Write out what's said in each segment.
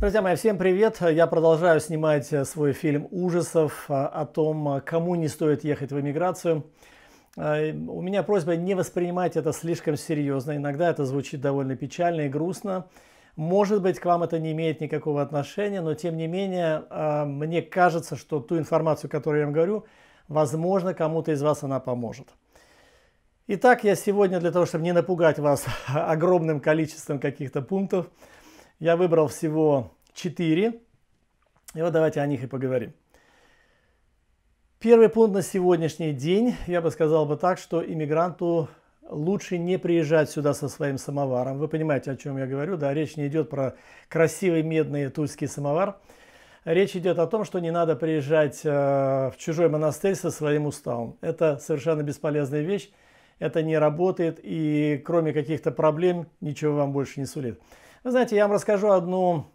Друзья мои, всем привет! Я продолжаю снимать э, свой фильм ужасов э, о том, э, кому не стоит ехать в эмиграцию. У меня просьба не воспринимать это слишком серьезно. Иногда это звучит довольно печально и грустно. Может быть, к вам это не имеет никакого отношения, но тем не менее, мне кажется, что ту информацию, которую я вам говорю, Возможно, кому-то из вас она поможет. Итак, я сегодня для того, чтобы не напугать вас огромным количеством каких-то пунктов, я выбрал всего 4. И вот давайте о них и поговорим. Первый пункт на сегодняшний день, я бы сказал бы так, что иммигранту лучше не приезжать сюда со своим самоваром. Вы понимаете, о чем я говорю, да, речь не идет про красивый медный тульский самовар. Речь идет о том, что не надо приезжать э, в чужой монастырь со своим уставом. Это совершенно бесполезная вещь, это не работает и кроме каких-то проблем ничего вам больше не сулит. Вы знаете, я вам расскажу одну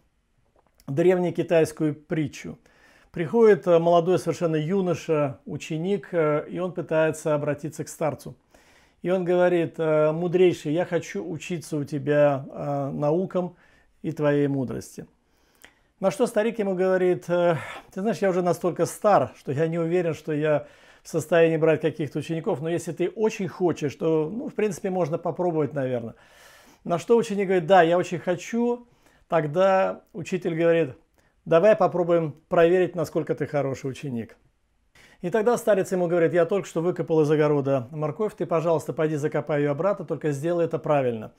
древнюю китайскую притчу. Приходит э, молодой совершенно юноша, ученик, э, и он пытается обратиться к старцу. И он говорит, мудрейший, я хочу учиться у тебя наукам и твоей мудрости. На что старик ему говорит, «Э, ты знаешь, я уже настолько стар, что я не уверен, что я в состоянии брать каких-то учеников, но если ты очень хочешь, то, ну, в принципе, можно попробовать, наверное. На что ученик говорит, да, я очень хочу, тогда учитель говорит, давай попробуем проверить, насколько ты хороший ученик. И тогда старец ему говорит, я только что выкопал из огорода морковь, ты, пожалуйста, пойди закопай ее обратно, только сделай это правильно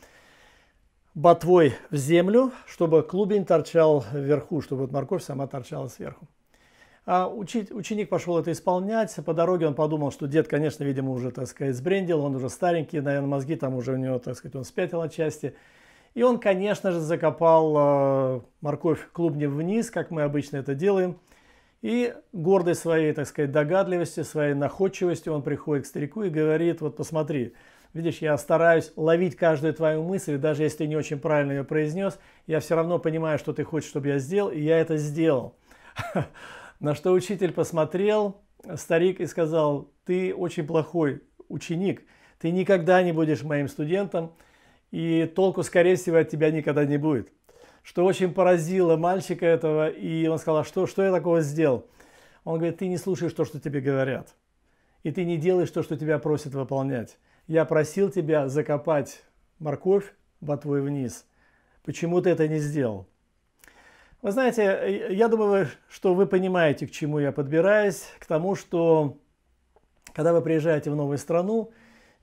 ботвой в землю, чтобы клубень торчал вверху, чтобы вот морковь сама торчала сверху. А учить, ученик пошел это исполнять. По дороге он подумал, что дед, конечно, видимо, уже, так сказать, сбрендил, он уже старенький, наверное, мозги там уже у него, так сказать, он спятил отчасти. И он, конечно же, закопал э, морковь клубни вниз, как мы обычно это делаем. И гордой своей, так сказать, догадливости, своей находчивости, он приходит к старику и говорит, вот посмотри, Видишь, я стараюсь ловить каждую твою мысль, даже если ты не очень правильно ее произнес, я все равно понимаю, что ты хочешь, чтобы я сделал, и я это сделал. На что учитель посмотрел, старик, и сказал, ты очень плохой ученик, ты никогда не будешь моим студентом, и толку, скорее всего, от тебя никогда не будет. Что очень поразило мальчика этого, и он сказал, а что, что я такого сделал? Он говорит, ты не слушаешь то, что тебе говорят, и ты не делаешь то, что тебя просят выполнять. Я просил тебя закопать морковь ботвой вниз. Почему ты это не сделал? Вы знаете, я думаю, что вы понимаете, к чему я подбираюсь. К тому, что когда вы приезжаете в новую страну,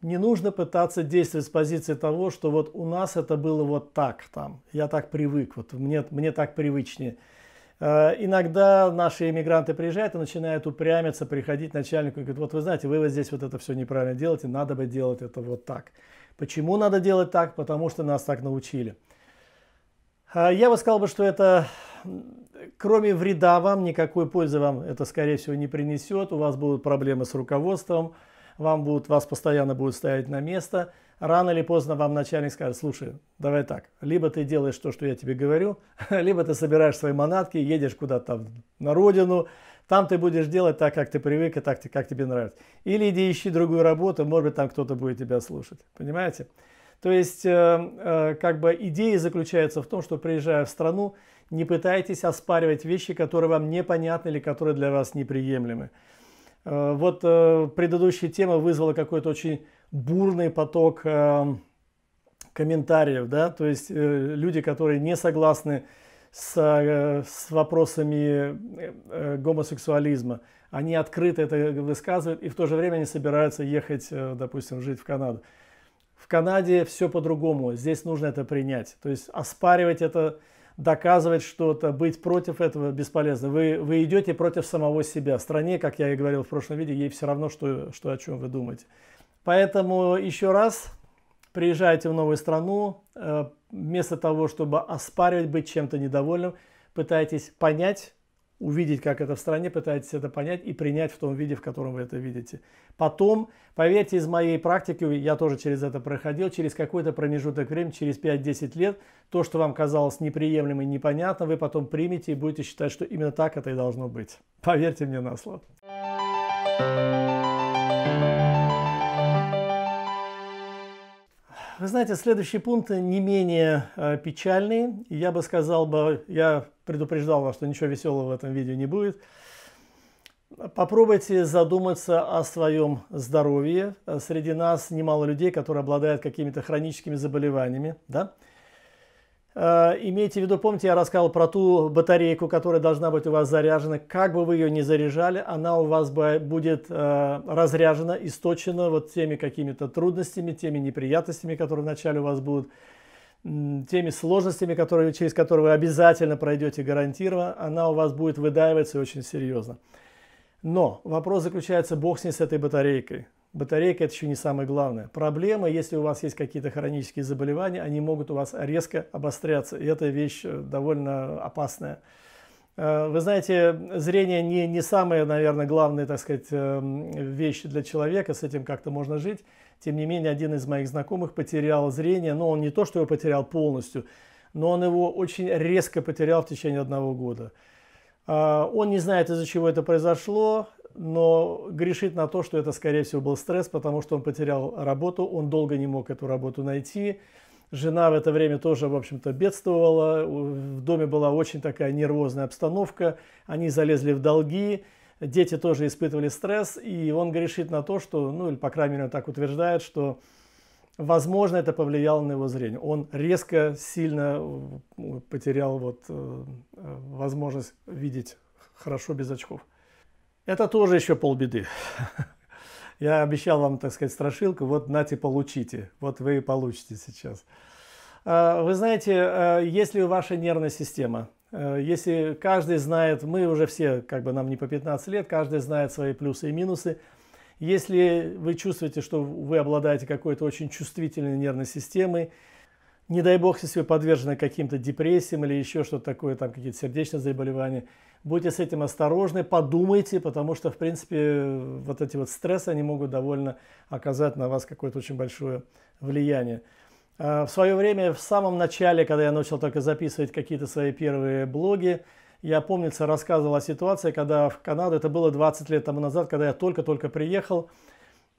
не нужно пытаться действовать с позиции того, что вот у нас это было вот так там, я так привык, вот мне, мне так привычнее. Э, иногда наши иммигранты приезжают и начинают упрямиться, приходить начальнику и говорят, вот вы знаете, вы вот здесь вот это все неправильно делаете, надо бы делать это вот так. Почему надо делать так? Потому что нас так научили. Э, я бы сказал, бы, что это, кроме вреда вам, никакой пользы вам это, скорее всего, не принесет. У вас будут проблемы с руководством, вам будут, вас постоянно будут ставить на место. Рано или поздно вам начальник скажет, слушай, давай так, либо ты делаешь то, что я тебе говорю, либо ты собираешь свои манатки, едешь куда-то там на родину, там ты будешь делать так, как ты привык и так, как тебе нравится. Или иди ищи другую работу, может быть, там кто-то будет тебя слушать. Понимаете? То есть, э, э, как бы идея заключается в том, что приезжая в страну, не пытайтесь оспаривать вещи, которые вам непонятны или которые для вас неприемлемы. Э, вот э, предыдущая тема вызвала какой-то очень бурный поток э, комментариев, да, то есть люди, которые не согласны с, с вопросами гомосексуализма, они открыто это высказывают и в то же время не собираются ехать, допустим, жить в Канаду. В Канаде все по-другому, здесь нужно это принять, то есть оспаривать это доказывать что-то, быть против этого бесполезно. Вы, вы идете против самого себя. В стране, как я и говорил в прошлом видео, ей все равно, что, что о чем вы думаете. Поэтому еще раз приезжайте в новую страну, э, вместо того, чтобы оспаривать, быть чем-то недовольным, пытайтесь понять, увидеть, как это в стране, пытаетесь это понять и принять в том виде, в котором вы это видите. Потом, поверьте, из моей практики, я тоже через это проходил, через какой-то промежуток времени, через 5-10 лет, то, что вам казалось неприемлемым и непонятным, вы потом примете и будете считать, что именно так это и должно быть. Поверьте мне на слово. Вы знаете, следующий пункт не менее э, печальный. Я бы сказал, бы, я предупреждал вас, что ничего веселого в этом видео не будет. Попробуйте задуматься о своем здоровье. Среди нас немало людей, которые обладают какими-то хроническими заболеваниями. Да? Э, имейте в виду, помните, я рассказывал про ту батарейку, которая должна быть у вас заряжена. Как бы вы ее ни заряжали, она у вас будет э, разряжена, источена вот теми какими-то трудностями, теми неприятностями, которые вначале у вас будут, теми сложностями, которые, через которые вы обязательно пройдете гарантированно, она у вас будет выдаиваться очень серьезно. Но вопрос заключается, бог с ней с этой батарейкой. Батарейка – это еще не самое главное. Проблема, если у вас есть какие-то хронические заболевания, они могут у вас резко обостряться, и эта вещь э, довольно опасная. Э, вы знаете, зрение не, не самая, наверное, главная, так сказать, эм, вещь для человека, с этим как-то можно жить. Тем не менее, один из моих знакомых потерял зрение, но он не то, что его потерял полностью, но он его очень резко потерял в течение одного года. Э, он не знает, из-за чего это произошло, но грешит на то, что это, скорее всего, был стресс, потому что он потерял работу, он долго не мог эту работу найти. Жена в это время тоже, в общем-то, бедствовала. В доме была очень такая нервозная обстановка. Они залезли в долги. Дети тоже испытывали стресс. И он грешит на то, что, ну, или, по крайней мере, он так утверждает, что, возможно, это повлияло на его зрение. Он резко, сильно э, потерял вот, э, э, возможность видеть хорошо без очков. Это тоже еще полбеды. Я обещал вам, так сказать, страшилку, вот нате, получите, вот вы и получите сейчас. А, вы знаете, а, если ваша нервная система, а, если каждый знает, мы уже все, как бы нам не по 15 лет, каждый знает свои плюсы и минусы, если вы чувствуете, что вы обладаете какой-то очень чувствительной нервной системой, не дай бог, если вы подвержены каким-то депрессиям или еще что-то такое, там какие-то сердечные заболевания, будьте с этим осторожны, подумайте, потому что, в принципе, вот эти вот стрессы, они могут довольно оказать на вас какое-то очень большое влияние. А, в свое время, в самом начале, когда я начал только записывать какие-то свои первые блоги, я, помнится, рассказывал о ситуации, когда в Канаду, это было 20 лет тому назад, когда я только-только приехал,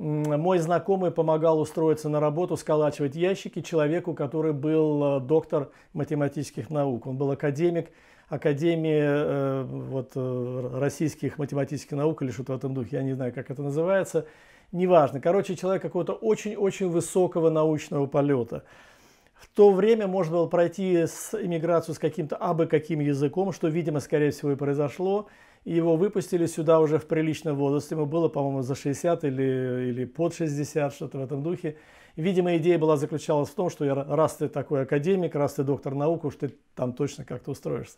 мой знакомый помогал устроиться на работу, сколачивать ящики человеку, который был э, доктор математических наук. Он был академик Академии э, вот, э, российских математических наук или что-то в этом духе, я не знаю, как это называется. Неважно. Короче, человек какого-то очень-очень высокого научного полета. В то время можно было пройти с иммиграцию с каким-то абы каким языком, что, видимо, скорее всего и произошло его выпустили сюда уже в приличном возрасте. Ему было, по-моему, за 60 или, или под 60, что-то в этом духе. Видимо, идея была заключалась в том, что я, раз ты такой академик, раз ты доктор наук, уж ты там точно как-то устроишься.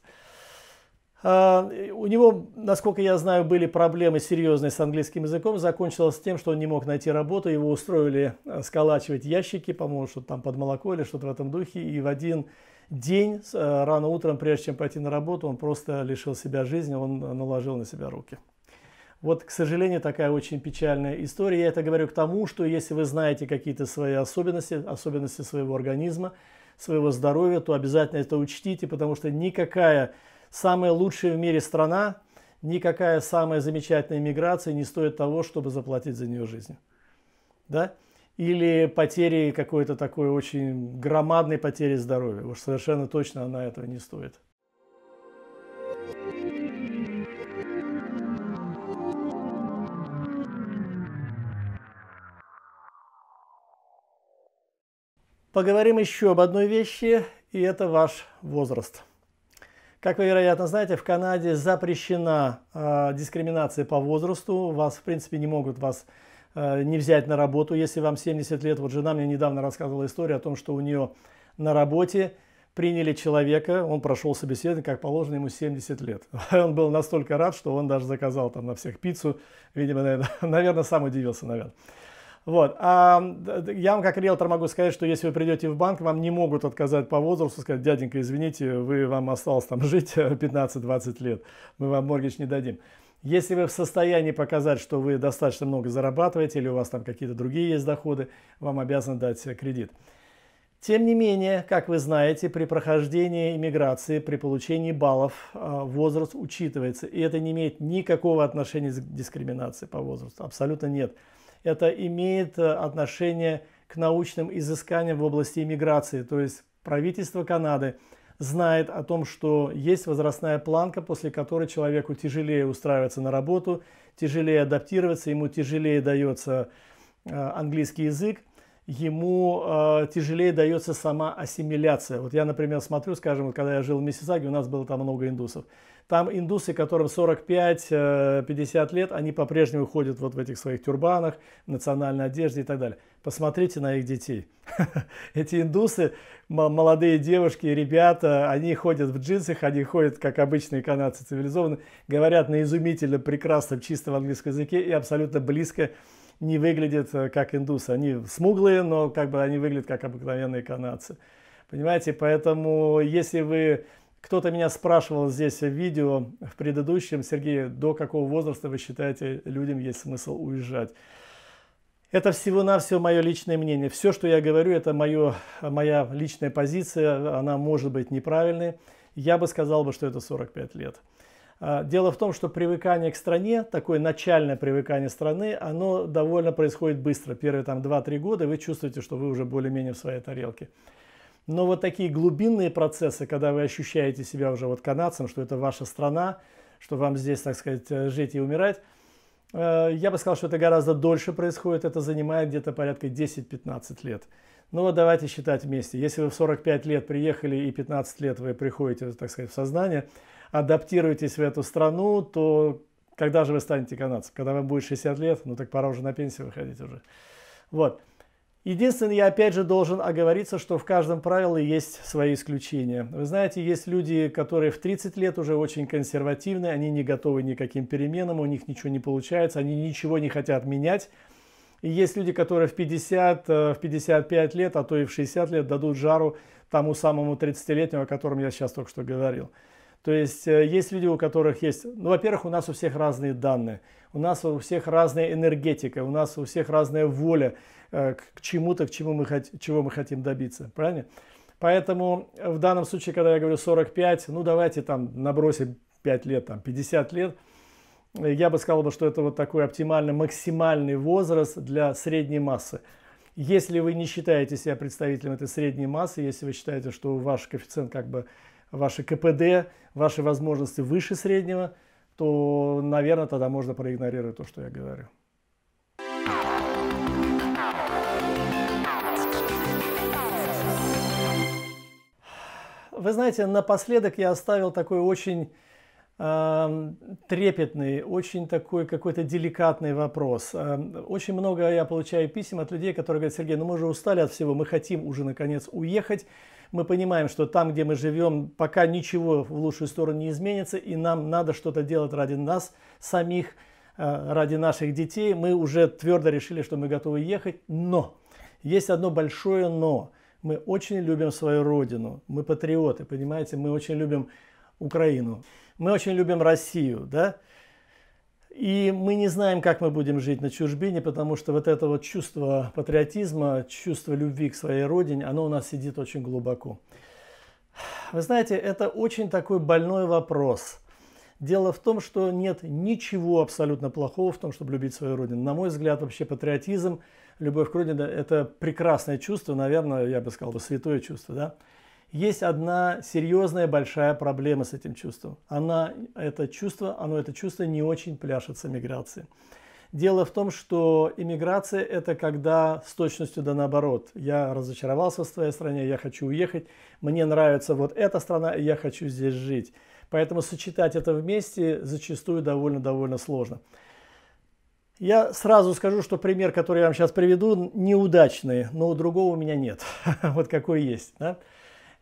А, у него, насколько я знаю, были проблемы серьезные с английским языком. Закончилось тем, что он не мог найти работу. Его устроили э, сколачивать ящики, по-моему, что там под молоко или что-то в этом духе. И в один день, э, рано утром, прежде чем пойти на работу, он просто лишил себя жизни, он э, наложил на себя руки. Вот, к сожалению, такая очень печальная история. Я это говорю к тому, что если вы знаете какие-то свои особенности, особенности своего организма, своего здоровья, то обязательно это учтите, потому что никакая самая лучшая в мире страна, никакая самая замечательная миграция не стоит того, чтобы заплатить за нее жизнь, Да? или потери какой-то такой очень громадной потери здоровья. Уж совершенно точно она этого не стоит. Поговорим еще об одной вещи, и это ваш возраст. Как вы, вероятно, знаете, в Канаде запрещена э, дискриминация по возрасту. Вас, в принципе, не могут вас Э, не взять на работу, если вам 70 лет. Вот жена мне недавно рассказывала историю о том, что у нее на работе приняли человека, он прошел собеседование, как положено, ему 70 лет. Он был настолько рад, что он даже заказал там на всех пиццу, видимо, наверное, наверное сам удивился, наверное. Вот. А я вам как риэлтор могу сказать, что если вы придете в банк, вам не могут отказать по возрасту, сказать, дяденька, извините, вы, вам осталось там жить 15-20 лет, мы вам моргич не дадим. Если вы в состоянии показать, что вы достаточно много зарабатываете или у вас там какие-то другие есть доходы, вам обязан дать кредит. Тем не менее, как вы знаете, при прохождении иммиграции, при получении баллов а, возраст учитывается. И это не имеет никакого отношения к дискриминации по возрасту. Абсолютно нет. Это имеет а, отношение к научным изысканиям в области иммиграции. То есть правительство Канады – знает о том, что есть возрастная планка, после которой человеку тяжелее устраиваться на работу, тяжелее адаптироваться, ему тяжелее дается э, английский язык, ему э, тяжелее дается сама ассимиляция. Вот я, например, смотрю, скажем, вот когда я жил в Миссисаге, у нас было там много индусов. Там индусы, которым 45-50 э, лет, они по-прежнему ходят вот в этих своих тюрбанах, национальной одежде и так далее. Посмотрите на их детей. Эти индусы, молодые девушки, ребята, они ходят в джинсах, они ходят, как обычные канадцы цивилизованные, говорят на изумительно прекрасном чистом английском языке и абсолютно близко не выглядят э, как индусы. Они смуглые, но как бы они выглядят как обыкновенные канадцы. Понимаете, поэтому если вы кто-то меня спрашивал здесь в видео в предыдущем, Сергей, до какого возраста вы считаете людям есть смысл уезжать? Это всего-навсего мое личное мнение. Все, что я говорю, это мое, моя личная позиция, она может быть неправильной. Я бы сказал, бы, что это 45 лет. А, дело в том, что привыкание к стране, такое начальное привыкание страны, оно довольно происходит быстро. Первые там 2-3 года вы чувствуете, что вы уже более-менее в своей тарелке. Но вот такие глубинные процессы, когда вы ощущаете себя уже вот канадцем, что это ваша страна, что вам здесь, так сказать, э, жить и умирать, э, я бы сказал, что это гораздо дольше происходит, это занимает где-то порядка 10-15 лет. Ну вот давайте считать вместе. Если вы в 45 лет приехали и 15 лет вы приходите, так сказать, в сознание, адаптируетесь в эту страну, то когда же вы станете канадцем? Когда вам будет 60 лет, ну так пора уже на пенсию выходить уже. Вот. Единственное, я опять же должен оговориться, что в каждом правиле есть свои исключения. Вы знаете, есть люди, которые в 30 лет уже очень консервативны, они не готовы никаким переменам, у них ничего не получается, они ничего не хотят менять. И есть люди, которые в 50, э, в 55 лет, а то и в 60 лет дадут жару тому самому 30-летнему, о котором я сейчас только что говорил. То есть э, есть люди, у которых есть, ну, во-первых, у нас у всех разные данные, у нас у всех разная энергетика, у нас у всех разная воля э, к чему-то, к чему мы, чего мы хотим добиться, правильно? Поэтому э, в данном случае, когда я говорю 45, ну давайте там набросим 5 лет, там 50 лет, я бы сказал, что это вот такой оптимальный, максимальный возраст для средней массы. Если вы не считаете себя представителем этой средней массы, если вы считаете, что ваш коэффициент как бы ваши КПД, ваши возможности выше среднего, то, наверное, тогда можно проигнорировать то, что я говорю. Вы знаете, напоследок я оставил такой очень э, трепетный, очень такой какой-то деликатный вопрос. Эм, очень много я получаю писем от людей, которые говорят, Сергей, ну мы уже устали от всего, мы хотим уже наконец уехать, мы понимаем, что там, где мы живем, пока ничего в лучшую сторону не изменится, и нам надо что-то делать ради нас самих, э, ради наших детей. Мы уже твердо решили, что мы готовы ехать, но есть одно большое но. Мы очень любим свою родину, мы патриоты, понимаете, мы очень любим Украину, мы очень любим Россию, да, и мы не знаем, как мы будем жить на чужбине, потому что вот это вот чувство патриотизма, чувство любви к своей родине, оно у нас сидит очень глубоко. Вы знаете, это очень такой больной вопрос. Дело в том, что нет ничего абсолютно плохого в том, чтобы любить свою родину. На мой взгляд, вообще патриотизм, любовь к родине – это прекрасное чувство, наверное, я бы сказал, святое чувство, да? есть одна серьезная большая проблема с этим чувством. Она, это чувство, оно, это чувство не очень пляшет с эмиграцией. Дело в том, что иммиграция – это когда с точностью да наоборот. Я разочаровался в своей стране, я хочу уехать, мне нравится вот эта страна, и я хочу здесь жить. Поэтому сочетать это вместе зачастую довольно-довольно сложно. Я сразу скажу, что пример, который я вам сейчас приведу, неудачный, но у другого у меня нет. Вот какой есть.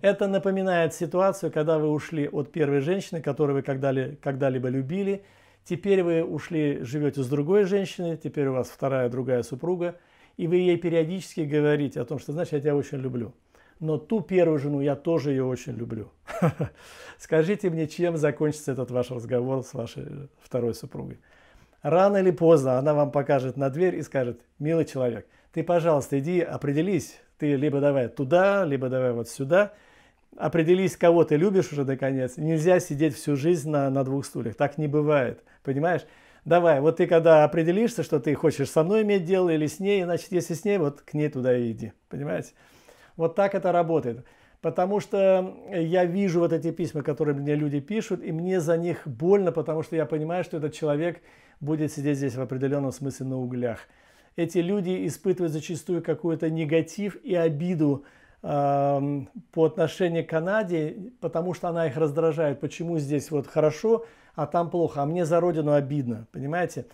Это напоминает ситуацию, когда вы ушли от первой женщины, которую вы когда-либо когда любили. Теперь вы ушли, живете с другой женщиной, теперь у вас вторая, другая супруга. И вы ей периодически говорите о том, что, значит, я тебя очень люблю. Но ту первую жену я тоже ее очень люблю. Скажите мне, чем закончится этот ваш разговор с вашей второй супругой. Рано или поздно она вам покажет на дверь и скажет, милый человек, ты, пожалуйста, иди определись, ты либо давай туда, либо давай вот сюда – определись, кого ты любишь уже наконец. Нельзя сидеть всю жизнь на, на двух стульях. Так не бывает. Понимаешь? Давай, вот ты когда определишься, что ты хочешь со мной иметь дело или с ней, значит, если с ней, вот к ней туда и иди. Понимаете? Вот так это работает. Потому что я вижу вот эти письма, которые мне люди пишут, и мне за них больно, потому что я понимаю, что этот человек будет сидеть здесь в определенном смысле на углях. Эти люди испытывают зачастую какой-то негатив и обиду по отношению к Канаде, потому что она их раздражает. Почему здесь вот хорошо, а там плохо, а мне за родину обидно, понимаете?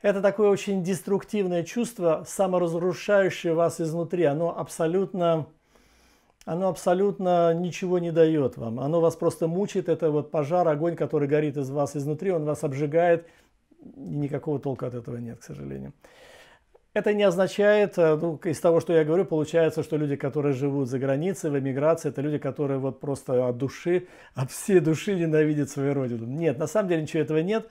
Это такое очень деструктивное чувство, саморазрушающее вас изнутри. Оно абсолютно, оно абсолютно ничего не дает вам. Оно вас просто мучает. Это вот пожар, огонь, который горит из вас изнутри, он вас обжигает. И никакого толка от этого нет, к сожалению. Это не означает, э, ну, из того, что я говорю, получается, что люди, которые живут за границей, в эмиграции, это люди, которые вот просто от души, от всей души ненавидят свою родину. Нет, на самом деле ничего этого нет.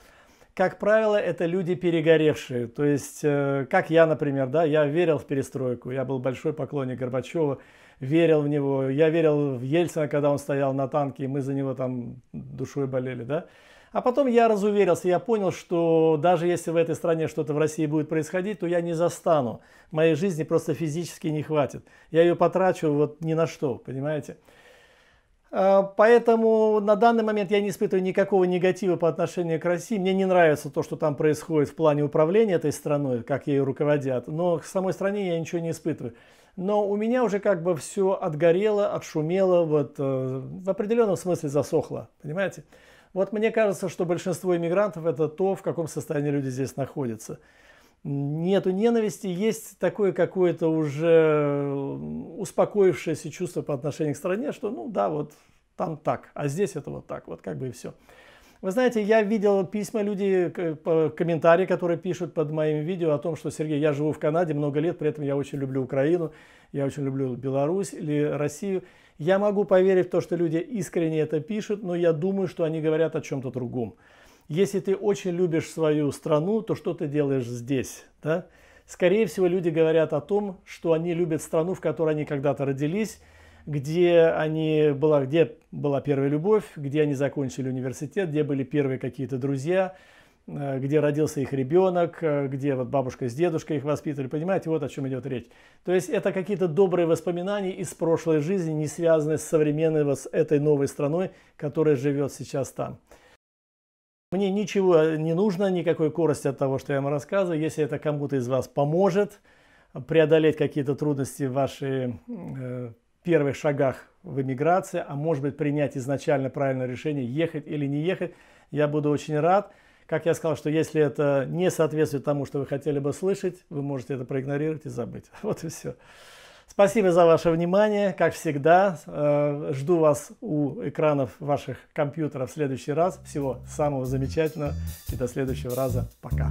Как правило, это люди перегоревшие. То есть, э, как я, например, да, я верил в перестройку, я был большой поклонник Горбачева, верил в него, я верил в Ельцина, когда он стоял на танке, и мы за него там душой болели, да. А потом я разуверился, я понял, что даже если в этой стране что-то в России будет происходить, то я не застану. Моей жизни просто физически не хватит. Я ее потрачу вот ни на что, понимаете? А, поэтому на данный момент я не испытываю никакого негатива по отношению к России. Мне не нравится то, что там происходит в плане управления этой страной, как ее руководят. Но к самой стране я ничего не испытываю. Но у меня уже как бы все отгорело, отшумело, вот э, в определенном смысле засохло, понимаете? Вот мне кажется, что большинство иммигрантов это то, в каком состоянии люди здесь находятся. Нету ненависти, есть такое какое-то уже успокоившееся чувство по отношению к стране, что ну да, вот там так, а здесь это вот так, вот как бы и все. Вы знаете, я видел письма людей, комментарии, которые пишут под моими видео о том, что, Сергей, я живу в Канаде много лет, при этом я очень люблю Украину, я очень люблю Беларусь или Россию. Я могу поверить в то, что люди искренне это пишут, но я думаю, что они говорят о чем-то другом. Если ты очень любишь свою страну, то что ты делаешь здесь? Да? Скорее всего, люди говорят о том, что они любят страну, в которой они когда-то родились, где они была, где была первая любовь, где они закончили университет, где были первые какие-то друзья, э, где родился их ребенок, э, где вот бабушка с дедушкой их воспитывали, понимаете, вот о чем идет речь. То есть это какие-то добрые воспоминания из прошлой жизни, не связанные с современной вот с этой новой страной, которая живет сейчас там. Мне ничего не нужно, никакой корости от того, что я вам рассказываю. Если это кому-то из вас поможет преодолеть какие-то трудности в вашей э, первых шагах в эмиграции, а может быть принять изначально правильное решение, ехать или не ехать, я буду очень рад. Как я сказал, что если это не соответствует тому, что вы хотели бы слышать, вы можете это проигнорировать и забыть. Вот и все. Спасибо за ваше внимание. Как всегда, э, жду вас у экранов ваших компьютеров в следующий раз. Всего самого замечательного и до следующего раза. Пока.